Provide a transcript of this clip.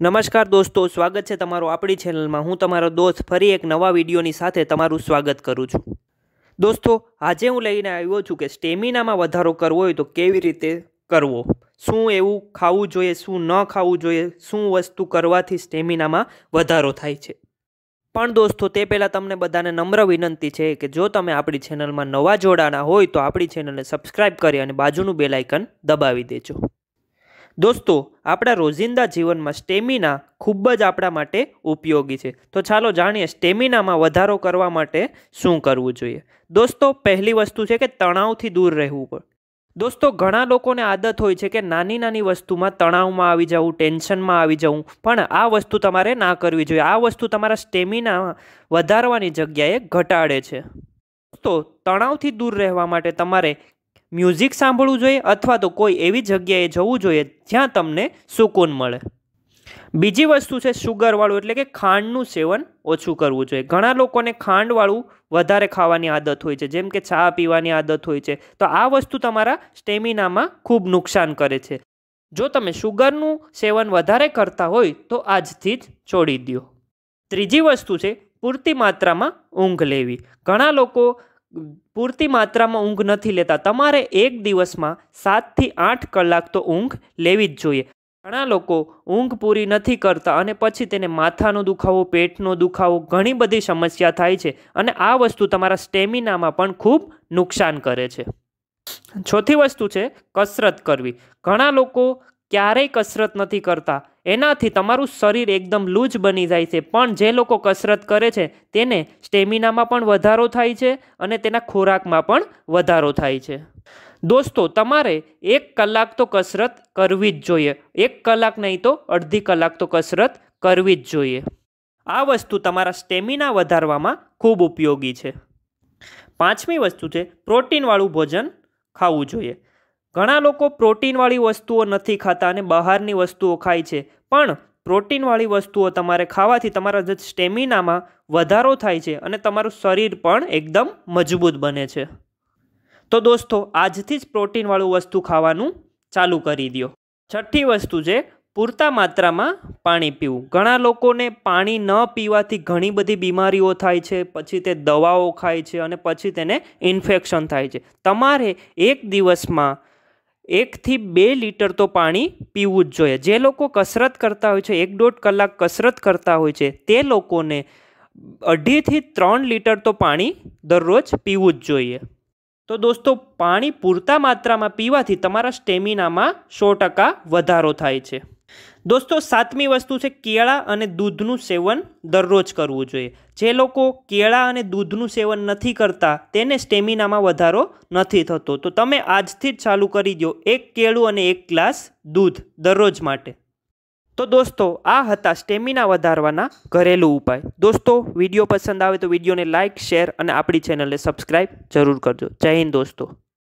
નમસ્કાર દોસ્તો સ્વાગત છે તમારું આપણી ચેનલમાં હું તમારો દોસ્ત ફરી એક નવા વિડીયોની સાથે તમારું સ્વાગત કરું છું દોસ્તો આજે હું લઈને આવ્યો છું કે સ્ટેમિનામાં વધારો કરવો હોય તો કેવી રીતે કરવો શું એવું ખાવું જોઈએ શું ન ખાવું જોઈએ શું વસ્તુ કરવાથી સ્ટેમિનામાં વધારો થાય છે પણ દોસ્તો તે પહેલાં તમને બધાને નમ્ર વિનંતી છે કે જો તમે આપણી ચેનલમાં નવા જોડાણા હોય તો આપણી ચેનલને સબસ્ક્રાઈબ કરી અને બાજુનું બેલાઇકન દબાવી દેજો દોસ્તો આપણા રોજિંદા જીવનમાં સ્ટેમિના ખૂબ જ આપણા માટે ઉપયોગી છે તો ચાલો જાણીએ સ્ટેમિનામાં વધારો કરવા માટે શું કરવું જોઈએ દોસ્તો પહેલી વસ્તુ છે કે તણાવથી દૂર રહેવું પડે દોસ્તો ઘણા લોકોને આદત હોય છે કે નાની નાની વસ્તુમાં તણાવમાં આવી જવું ટેન્શનમાં આવી જવું પણ આ વસ્તુ તમારે ના કરવી જોઈએ આ વસ્તુ તમારા સ્ટેમિના વધારવાની જગ્યાએ ઘટાડે છે દોસ્તો તણાવથી દૂર રહેવા માટે તમારે મ્યુઝિક સાંભળવું જોઈએ અથવા તો કોઈ એવી જગ્યાએ જવું જોઈએ જ્યાં તમને સુકૂન મળે બીજી વસ્તુ છે સુગરવાળું એટલે કે ખાંડનું સેવન ઓછું કરવું જોઈએ ઘણા લોકોને ખાંડવાળું વધારે ખાવાની આદત હોય છે જેમ કે ચા પીવાની આદત હોય છે તો આ વસ્તુ તમારા સ્ટેમિનામાં ખૂબ નુકસાન કરે છે જો તમે સુગરનું સેવન વધારે કરતા હોય તો આજથી જ છોડી દો ત્રીજી વસ્તુ છે પૂરતી માત્રામાં ઊંઘ લેવી ઘણા લોકો પૂરતી માત્રામાં ઊંઘ નથી લેતા તમારે એક દિવસમાં સાતથી આઠ કલાક તો ઊંઘ લેવી જ જોઈએ ઘણા લોકો ઊંઘ પૂરી નથી કરતા અને પછી તેને માથાનો દુખાવો પેટનો દુખાવો ઘણી બધી સમસ્યા થાય છે અને આ વસ્તુ તમારા સ્ટેમિનામાં પણ ખૂબ નુકસાન કરે છે ચોથી વસ્તુ છે કસરત કરવી ઘણા લોકો ક્યારેય કસરત નથી કરતા એનાથી તમારું શરીર એકદમ લૂજ બની જાય છે પણ જે લોકો કસરત કરે છે તેને સ્ટેમિનામાં પણ વધારો થાય છે અને તેના ખોરાકમાં પણ વધારો થાય છે દોસ્તો તમારે એક કલાક તો કસરત કરવી જ જોઈએ એક કલાક નહીં તો અડધી કલાક તો કસરત કરવી જ જોઈએ આ વસ્તુ તમારા સ્ટેમિના વધારવામાં ખૂબ ઉપયોગી છે પાંચમી વસ્તુ છે પ્રોટીનવાળું ભોજન ખાવું જોઈએ ઘણા લોકો પ્રોટીનવાળી વસ્તુઓ નથી ખાતા અને બહારની વસ્તુઓ ખાય છે પણ પ્રોટીનવાળી વસ્તુઓ તમારે ખાવાથી તમારા જે સ્ટેમિનામાં વધારો થાય છે અને તમારું શરીર પણ એકદમ મજબૂત બને છે તો દોસ્તો આજથી જ પ્રોટીનવાળું વસ્તુ ખાવાનું ચાલુ કરી દો છઠ્ઠી વસ્તુ છે પૂરતા માત્રામાં પાણી પીવું ઘણા લોકોને પાણી ન પીવાથી ઘણી બધી બીમારીઓ થાય છે પછી તે દવાઓ ખાય છે અને પછી તેને ઇન્ફેક્શન થાય છે તમારે એક દિવસમાં એકથી બે લીટર તો પાણી પીવું જ જોઈએ જે લોકો કસરત કરતા હોય છે એક દોઢ કલાક કસરત કરતા હોય છે તે લોકોને અઢીથી ત્રણ લીટર તો પાણી દરરોજ પીવું જ જોઈએ તો દોસ્તો પાણી પૂરતા માત્રામાં પીવાથી તમારા સ્ટેમિનામાં સો ટકા વધારો થાય છે દોસ્તો સાતમી વસ્તુ છે કેળા અને દૂધનું સેવન દરરોજ કરવું જોઈએ જે લોકો કેળા અને દૂધનું સેવન નથી કરતા તેને સ્ટેમિનામાં વધારો નથી થતો તો તમે આજથી જ ચાલુ કરી દો એક કેળું અને એક ગ્લાસ દૂધ દરરોજ માટે તો દોસ્તો આ હતા સ્ટેમિના વધારવાના ઘરેલું ઉપાય દોસ્તો વિડીયો પસંદ આવે તો વિડીયોને લાઇક શેર અને આપણી ચેનલને સબસ્ક્રાઈબ જરૂર કરજો જય હિન્દ દોસ્તો